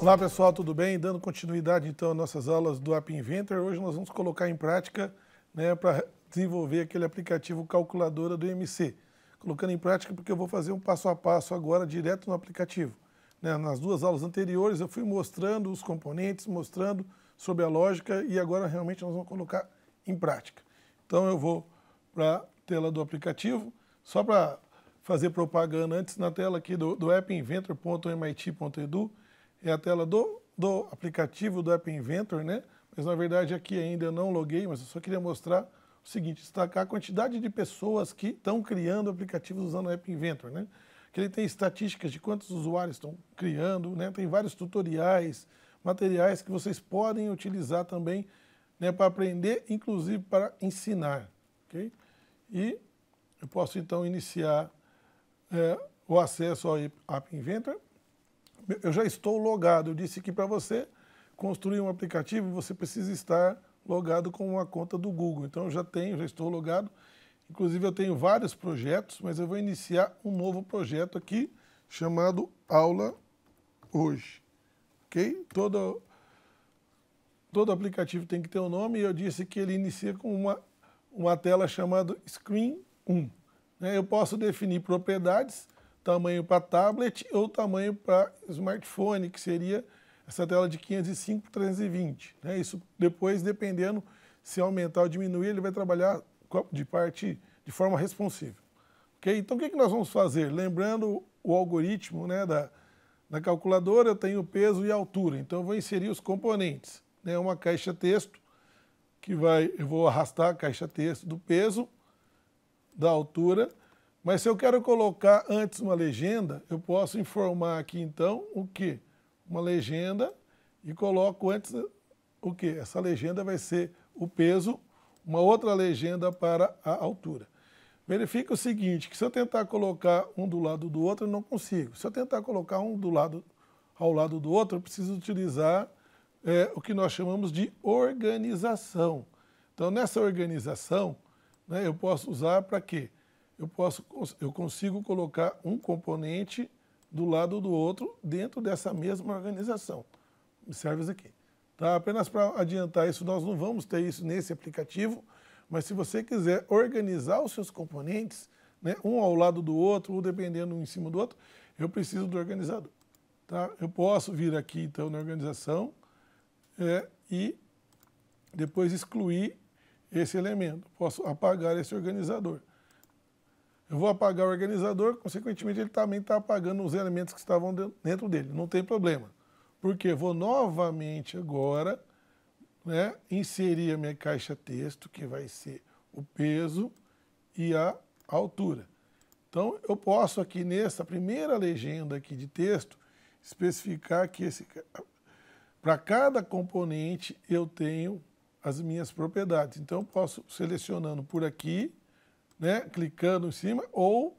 Olá pessoal, tudo bem? Dando continuidade então às nossas aulas do App Inventor, hoje nós vamos colocar em prática né, para desenvolver aquele aplicativo calculadora do MC. Colocando em prática porque eu vou fazer um passo a passo agora direto no aplicativo. Né, nas duas aulas anteriores eu fui mostrando os componentes, mostrando sobre a lógica e agora realmente nós vamos colocar em prática. Então eu vou para a tela do aplicativo, só para fazer propaganda antes na tela aqui do, do é a tela do, do aplicativo do App Inventor, né? Mas na verdade aqui ainda eu não loguei, mas eu só queria mostrar o seguinte, destacar a quantidade de pessoas que estão criando aplicativos usando o App Inventor, né? Que ele tem estatísticas de quantos usuários estão criando, né? Tem vários tutoriais, materiais que vocês podem utilizar também, né, para aprender, inclusive para ensinar, OK? E eu posso então iniciar é, o acesso ao App Inventor eu já estou logado. Eu disse que para você construir um aplicativo, você precisa estar logado com uma conta do Google. Então eu já tenho, já estou logado. Inclusive eu tenho vários projetos, mas eu vou iniciar um novo projeto aqui chamado Aula Hoje. OK? Todo todo aplicativo tem que ter um nome e eu disse que ele inicia com uma uma tela chamada Screen 1. Né? Eu posso definir propriedades tamanho para tablet ou tamanho para smartphone, que seria essa tela de 505 por 320. Né? Isso depois, dependendo se aumentar ou diminuir, ele vai trabalhar de parte de forma responsiva. Okay? Então, o que, que nós vamos fazer? Lembrando o algoritmo né, da, da calculadora, eu tenho peso e altura. Então, eu vou inserir os componentes. Né? Uma caixa texto, que vai, eu vou arrastar a caixa texto do peso, da altura mas se eu quero colocar antes uma legenda, eu posso informar aqui então o que? Uma legenda e coloco antes o que? Essa legenda vai ser o peso, uma outra legenda para a altura. Verifique o seguinte, que se eu tentar colocar um do lado do outro, eu não consigo. Se eu tentar colocar um do lado ao lado do outro, eu preciso utilizar é, o que nós chamamos de organização. Então, nessa organização, né, eu posso usar para quê? eu posso eu consigo colocar um componente do lado do outro dentro dessa mesma organização. serve isso aqui. Tá? Apenas para adiantar isso, nós não vamos ter isso nesse aplicativo, mas se você quiser organizar os seus componentes, né, um ao lado do outro, ou dependendo um em cima do outro, eu preciso do organizador. Tá? Eu posso vir aqui, então, na organização é, e depois excluir esse elemento. Posso apagar esse organizador. Eu vou apagar o organizador, consequentemente ele também está apagando os elementos que estavam dentro dele, não tem problema. Porque vou novamente agora né, inserir a minha caixa texto, que vai ser o peso e a altura. Então eu posso aqui nessa primeira legenda aqui de texto especificar que esse para cada componente eu tenho as minhas propriedades. Então eu posso selecionando por aqui, né, clicando em cima, ou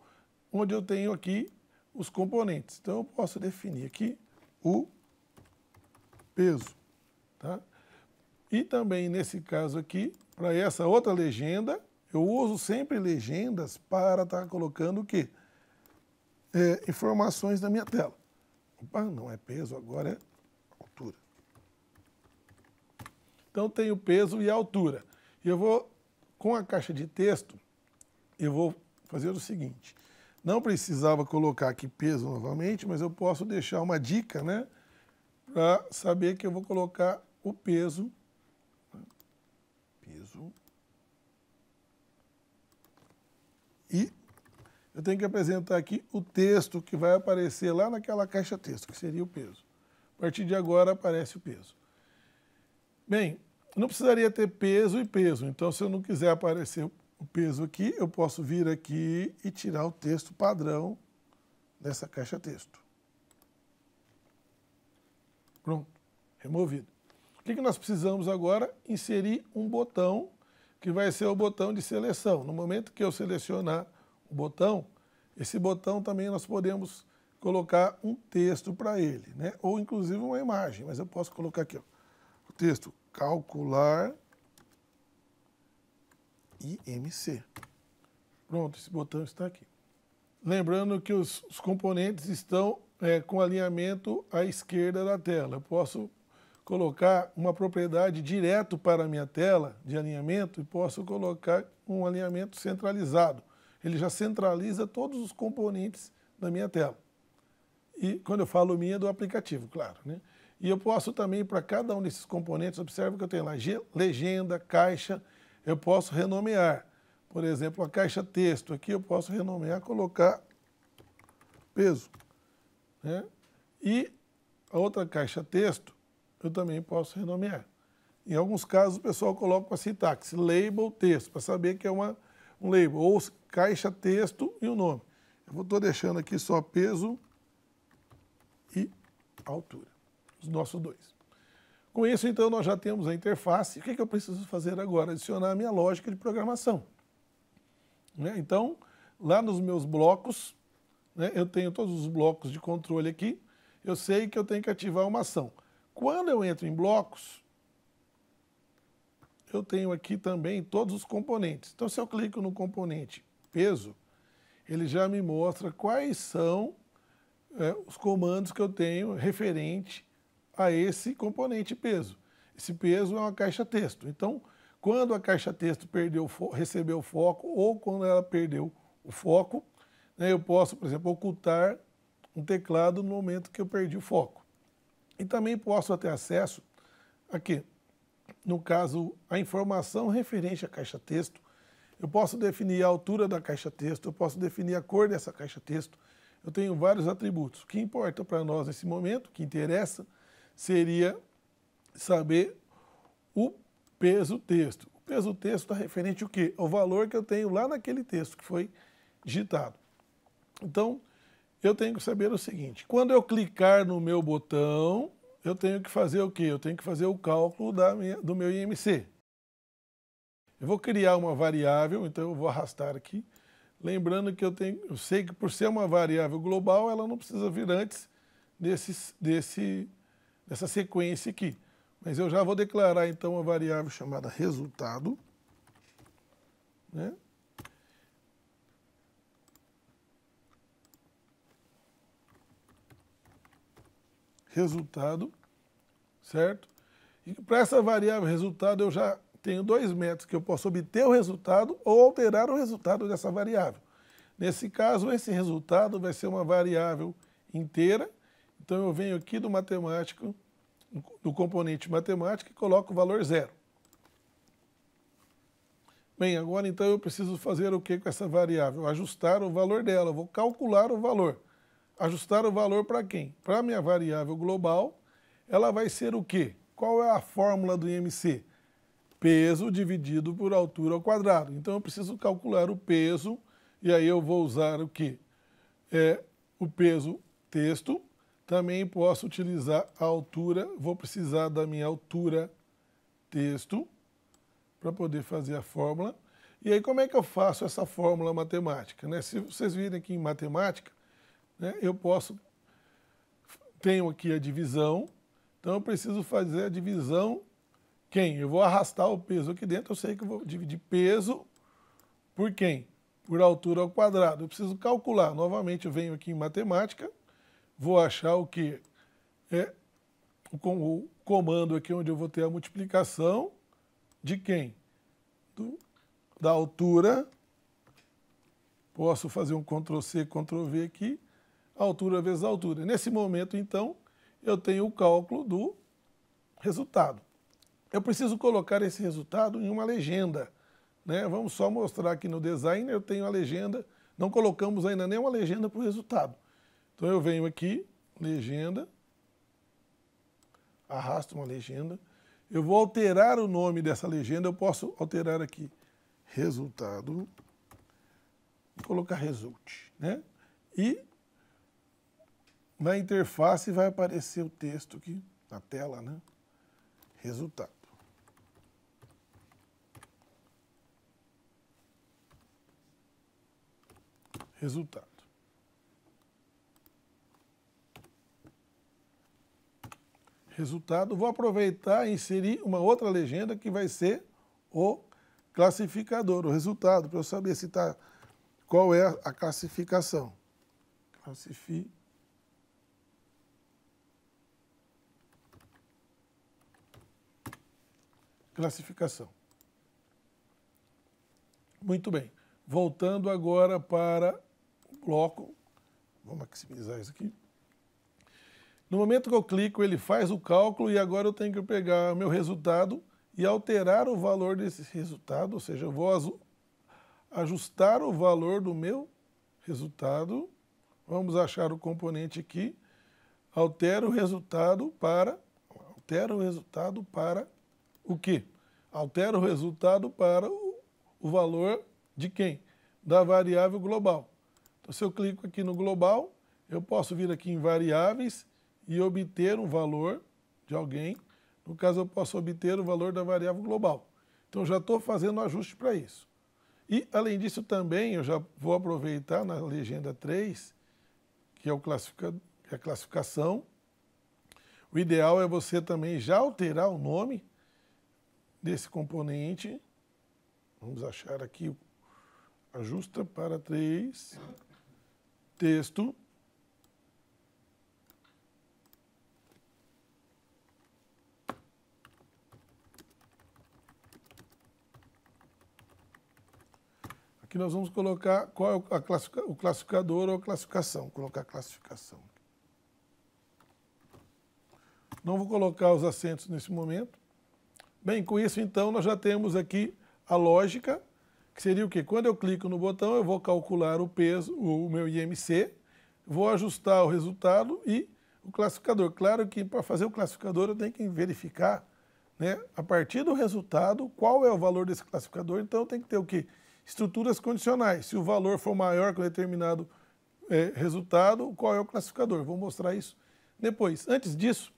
onde eu tenho aqui os componentes. Então eu posso definir aqui o peso. Tá? E também nesse caso aqui, para essa outra legenda, eu uso sempre legendas para estar tá colocando o quê? É, informações na minha tela. Opa, não é peso, agora é altura. Então tenho peso e altura. E eu vou, com a caixa de texto, eu vou fazer o seguinte. Não precisava colocar aqui peso novamente, mas eu posso deixar uma dica, né? Para saber que eu vou colocar o peso. Peso. E eu tenho que apresentar aqui o texto que vai aparecer lá naquela caixa texto, que seria o peso. A partir de agora aparece o peso. Bem, não precisaria ter peso e peso. Então, se eu não quiser aparecer o peso aqui, eu posso vir aqui e tirar o texto padrão dessa caixa texto. Pronto, removido. O que, que nós precisamos agora? Inserir um botão que vai ser o botão de seleção. No momento que eu selecionar o botão, esse botão também nós podemos colocar um texto para ele, né? ou inclusive uma imagem, mas eu posso colocar aqui ó, o texto calcular IMC. Pronto, esse botão está aqui. Lembrando que os, os componentes estão é, com alinhamento à esquerda da tela. Eu posso colocar uma propriedade direto para a minha tela de alinhamento e posso colocar um alinhamento centralizado. Ele já centraliza todos os componentes da minha tela. E quando eu falo minha, é do aplicativo, claro. Né? E eu posso também, para cada um desses componentes, observe que eu tenho lá legenda, caixa eu posso renomear. Por exemplo, a caixa texto, aqui eu posso renomear, colocar peso. Né? E a outra caixa texto, eu também posso renomear. Em alguns casos, o pessoal coloca a sintaxe, label texto, para saber que é uma, um label, ou caixa texto e o um nome. Eu estou deixando aqui só peso e altura, os nossos dois. Com isso, então, nós já temos a interface. O que, é que eu preciso fazer agora? Adicionar a minha lógica de programação. Né? Então, lá nos meus blocos, né, eu tenho todos os blocos de controle aqui, eu sei que eu tenho que ativar uma ação. Quando eu entro em blocos, eu tenho aqui também todos os componentes. Então, se eu clico no componente peso, ele já me mostra quais são é, os comandos que eu tenho referente a esse componente peso. Esse peso é uma caixa texto. Então, quando a caixa texto perdeu, recebeu foco ou quando ela perdeu o foco, né, eu posso, por exemplo, ocultar um teclado no momento que eu perdi o foco. E também posso ter acesso aqui, no caso, a informação referente à caixa texto. Eu posso definir a altura da caixa texto, eu posso definir a cor dessa caixa texto. Eu tenho vários atributos. O que importa para nós nesse momento, o que interessa, seria saber o peso texto. O peso texto está referente ao quê? O valor que eu tenho lá naquele texto que foi digitado. Então, eu tenho que saber o seguinte, quando eu clicar no meu botão, eu tenho que fazer o quê? Eu tenho que fazer o cálculo da minha, do meu IMC. Eu vou criar uma variável, então eu vou arrastar aqui. Lembrando que eu, tenho, eu sei que por ser uma variável global, ela não precisa vir antes desses, desse dessa sequência aqui. Mas eu já vou declarar então uma variável chamada resultado. Né? Resultado, certo? E para essa variável resultado eu já tenho dois métodos que eu posso obter o resultado ou alterar o resultado dessa variável. Nesse caso, esse resultado vai ser uma variável inteira então eu venho aqui do matemático, do componente matemático e coloco o valor zero. Bem, agora então eu preciso fazer o que com essa variável? Ajustar o valor dela, eu vou calcular o valor. Ajustar o valor para quem? Para a minha variável global, ela vai ser o quê? Qual é a fórmula do IMC? Peso dividido por altura ao quadrado. Então eu preciso calcular o peso, e aí eu vou usar o quê? É, o peso texto também posso utilizar a altura, vou precisar da minha altura texto para poder fazer a fórmula. E aí como é que eu faço essa fórmula matemática? Né? Se vocês virem aqui em matemática, né, eu posso, tenho aqui a divisão, então eu preciso fazer a divisão quem? Eu vou arrastar o peso aqui dentro, eu sei que eu vou dividir peso por quem? Por altura ao quadrado. Eu preciso calcular, novamente eu venho aqui em matemática, vou achar o quê? É o comando aqui onde eu vou ter a multiplicação de quem? Do, da altura. Posso fazer um Ctrl+C, Ctrl+V aqui. Altura vezes altura. Nesse momento, então, eu tenho o cálculo do resultado. Eu preciso colocar esse resultado em uma legenda. Né? Vamos só mostrar aqui no design, eu tenho a legenda, não colocamos ainda nenhuma legenda para o resultado. Então eu venho aqui, legenda, arrasto uma legenda, eu vou alterar o nome dessa legenda, eu posso alterar aqui resultado, colocar result, né? E na interface vai aparecer o texto aqui na tela, né? Resultado. Resultado. resultado, vou aproveitar e inserir uma outra legenda que vai ser o classificador, o resultado, para eu saber se tá, qual é a classificação. Classifi... Classificação. Muito bem. Voltando agora para o bloco. Vou maximizar isso aqui. No momento que eu clico, ele faz o cálculo e agora eu tenho que pegar meu resultado e alterar o valor desse resultado, ou seja, eu vou ajustar o valor do meu resultado. Vamos achar o componente aqui. Altero o resultado para altero o resultado para o quê? Altero o resultado para o, o valor de quem? Da variável global. Então, se eu clico aqui no global, eu posso vir aqui em variáveis e obter um valor de alguém. No caso, eu posso obter o valor da variável global. Então, já estou fazendo ajuste para isso. E, além disso, também eu já vou aproveitar na legenda 3, que é, o classifica, é a classificação. O ideal é você também já alterar o nome desse componente. Vamos achar aqui, ajusta para 3, texto. nós vamos colocar qual é o classificador ou a classificação. Vou colocar classificação. Não vou colocar os acentos nesse momento. Bem, com isso então nós já temos aqui a lógica, que seria o quê? Quando eu clico no botão, eu vou calcular o peso, o meu IMC, vou ajustar o resultado e o classificador. Claro que para fazer o classificador eu tenho que verificar, né, a partir do resultado, qual é o valor desse classificador, então eu tenho que ter o quê? estruturas condicionais. Se o valor for maior que um determinado é, resultado, qual é o classificador? Vou mostrar isso depois. Antes disso,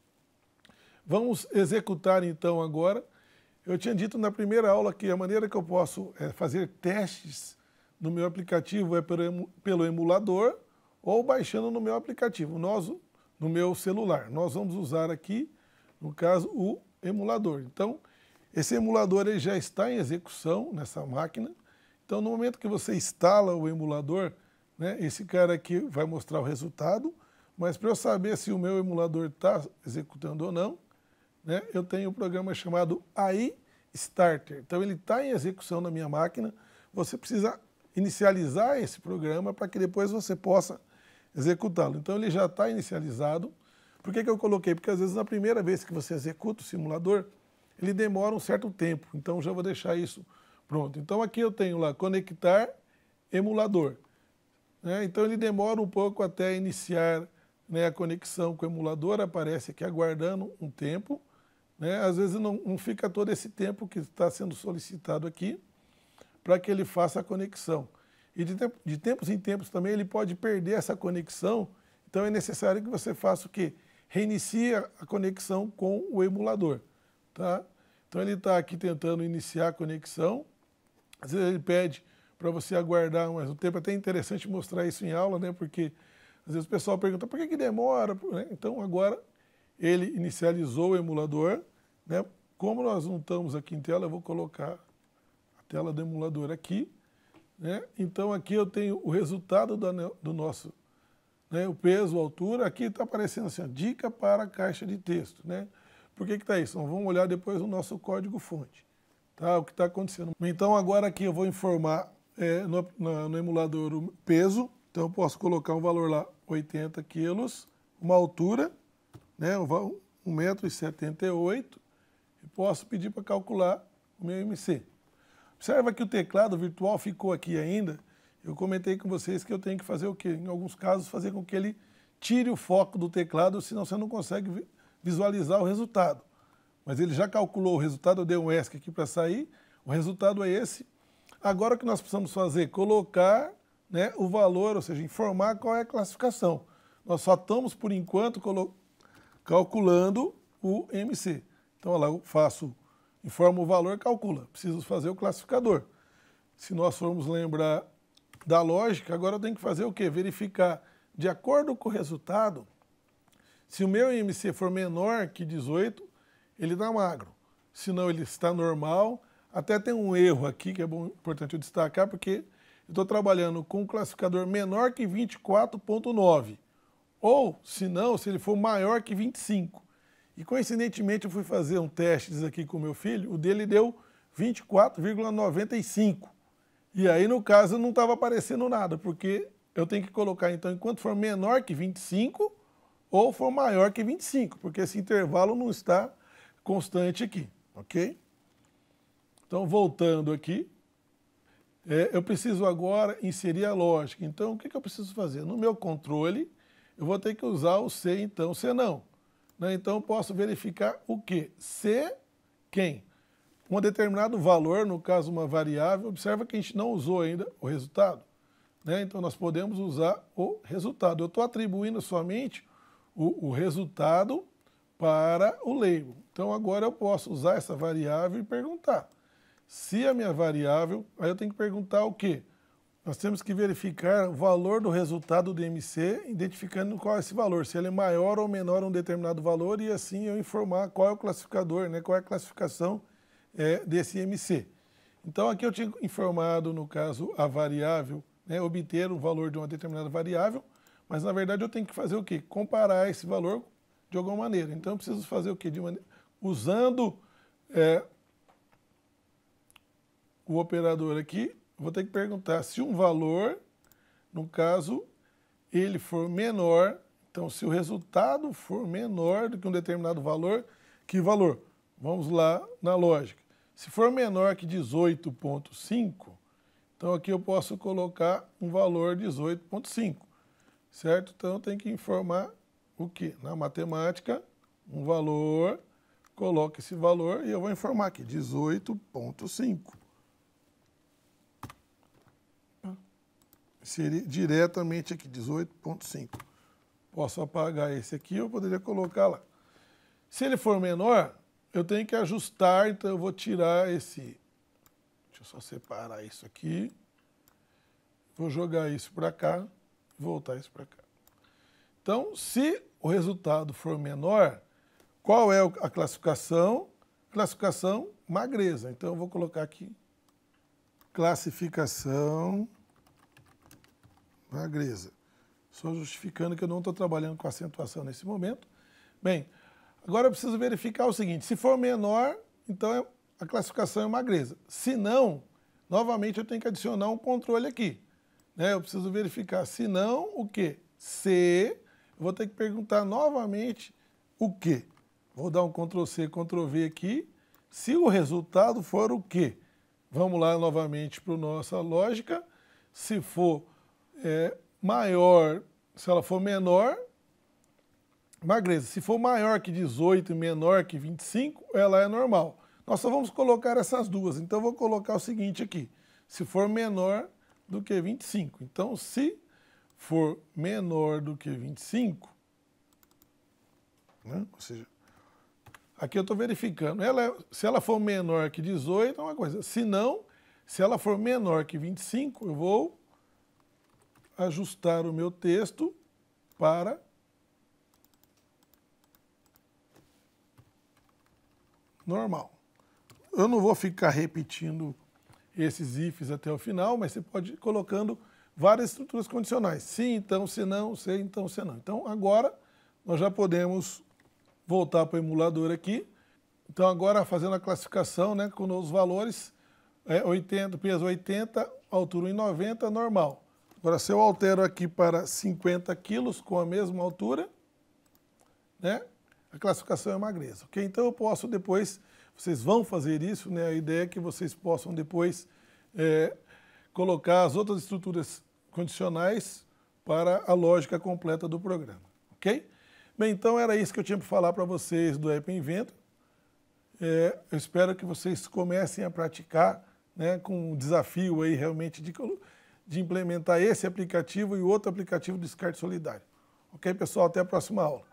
vamos executar então agora. Eu tinha dito na primeira aula que a maneira que eu posso é, fazer testes no meu aplicativo é pelo emulador ou baixando no meu aplicativo, nós, no meu celular. Nós vamos usar aqui, no caso, o emulador. Então, esse emulador ele já está em execução nessa máquina. Então, no momento que você instala o emulador, né, esse cara aqui vai mostrar o resultado, mas para eu saber se o meu emulador está executando ou não, né, eu tenho um programa chamado AI Starter. Então, ele está em execução na minha máquina. Você precisa inicializar esse programa para que depois você possa executá-lo. Então, ele já está inicializado. Por que, que eu coloquei? Porque às vezes na primeira vez que você executa o simulador, ele demora um certo tempo. Então, já vou deixar isso Pronto, então aqui eu tenho lá conectar emulador. Né? Então ele demora um pouco até iniciar né, a conexão com o emulador, aparece aqui aguardando um tempo. Né? Às vezes não, não fica todo esse tempo que está sendo solicitado aqui para que ele faça a conexão. E de, tempo, de, tempos em tempos também ele pode perder essa conexão, então é necessário que você faça o quê? Reinicie a conexão com o emulador. Tá? Então ele está aqui tentando iniciar a conexão, às vezes ele pede para você aguardar mais um tempo. É até interessante mostrar isso em aula, né? Porque às vezes o pessoal pergunta por que, que demora? Né? Então agora ele inicializou o emulador, né? Como nós não estamos aqui em tela, eu vou colocar a tela do emulador aqui, né? Então aqui eu tenho o resultado do, nosso, né? O peso, a altura. Aqui está aparecendo assim, dica para a caixa de texto, né? Por que que está isso? Então, vamos olhar depois o nosso código fonte tá? O que está acontecendo. Então agora aqui eu vou informar é, no, na, no emulador o peso. Então eu posso colocar um valor lá, 80 quilos, uma altura, né? 1,78m. E posso pedir para calcular o meu MC. Observa que o teclado virtual ficou aqui ainda. Eu comentei com vocês que eu tenho que fazer o quê? Em alguns casos, fazer com que ele tire o foco do teclado, senão você não consegue visualizar o resultado mas ele já calculou o resultado, eu dei um ESC aqui para sair, o resultado é esse. Agora o que nós precisamos fazer? Colocar né, o valor, ou seja, informar qual é a classificação. Nós só estamos, por enquanto, calculando o MC. Então, lá eu faço, informo o valor, calcula. Preciso fazer o classificador. Se nós formos lembrar da lógica, agora eu tenho que fazer o quê? Verificar, de acordo com o resultado, se o meu MC for menor que 18, ele dá é magro. Senão ele está normal. Até tem um erro aqui que é bom, importante eu destacar, porque eu estou trabalhando com um classificador menor que 24.9. Ou, se não, se ele for maior que 25. E coincidentemente eu fui fazer um teste aqui com meu filho, o dele deu 24,95. E aí, no caso, não estava aparecendo nada, porque eu tenho que colocar, então, enquanto for menor que 25 ou for maior que 25, porque esse intervalo não está constante aqui, ok? Então, voltando aqui, é, eu preciso agora inserir a lógica. Então, o que, que, eu preciso fazer? No meu controle, eu vou ter que usar o C, então, C não. Né? Então, eu posso verificar o quê? C, quem? Um determinado valor, no caso, uma variável, observa que a gente não usou ainda o resultado. Né? Então, nós podemos usar o resultado. Eu estou atribuindo somente o, o resultado para o label. Então agora eu posso usar essa variável e perguntar. Se é a minha variável, aí eu tenho que perguntar o quê? Nós temos que verificar o valor do resultado do MC, identificando qual é esse valor, se ele é maior ou menor a um determinado valor, e assim eu informar qual é o classificador, né, qual é a classificação é, desse MC. Então aqui eu tinha informado, no caso, a variável, né, obter o valor de uma determinada variável, mas na verdade eu tenho que fazer o quê? Comparar esse valor de alguma maneira. Então eu preciso fazer o quê? De maneira usando é, o operador aqui, vou ter que perguntar se um valor, no caso, ele for menor, então se o resultado for menor do que um determinado valor, que valor? Vamos lá na lógica. Se for menor que 18.5, então aqui eu posso colocar um valor 18.5, certo? Então tem que informar o que? Na matemática, um valor Coloque esse valor e eu vou informar aqui, 18,5. Seria diretamente aqui, 18,5. Posso apagar esse aqui, eu poderia colocar lá. Se ele for menor, eu tenho que ajustar, então eu vou tirar esse... Deixa eu só separar isso aqui. Vou jogar isso para cá, voltar isso para cá. Então, se o resultado for menor, qual é a classificação? Classificação magreza. Então eu vou colocar aqui classificação magreza. Só justificando que eu não estou trabalhando com acentuação nesse momento. Bem, agora eu preciso verificar o seguinte: se for menor, então a classificação é magreza. Se não, novamente eu tenho que adicionar um controle aqui. Né? Eu preciso verificar. Se não, o quê? Se. Eu vou ter que perguntar novamente o quê? Vou dar um Ctrl+C, Ctrl+V aqui. Se o resultado for o quê? Vamos lá novamente para a nossa lógica. Se for é, maior, se ela for menor, magreza. Se for maior que 18 e menor que 25, ela é normal. Nós só vamos colocar essas duas. Então, eu vou colocar o seguinte aqui. Se for menor do que 25. Então, se for menor do que 25, né? ou seja, Aqui eu estou verificando. Ela, é, se ela for menor que 18, é uma coisa. Se não, se ela for menor que 25, eu vou ajustar o meu texto para normal. Eu não vou ficar repetindo esses ifs até o final, mas você pode ir colocando várias estruturas condicionais. Se, então, se não, se, então, se não. Então, agora, nós já podemos voltar para o emulador aqui. Então agora fazendo a classificação, né, com os valores, é 80, peso 80, altura 1,90, normal. Agora se eu altero aqui para 50 quilos com a mesma altura, né, a classificação é magreza, ok? Então eu posso depois, vocês vão fazer isso, né, a ideia é que vocês possam depois é, colocar as outras estruturas condicionais para a lógica completa do programa, ok? Bem, então era isso que eu tinha para falar para vocês do App Invento. É, eu espero que vocês comecem a praticar né, com o desafio aí realmente de, de implementar esse aplicativo e outro aplicativo de descarte solidário. Ok, pessoal? Até a próxima aula.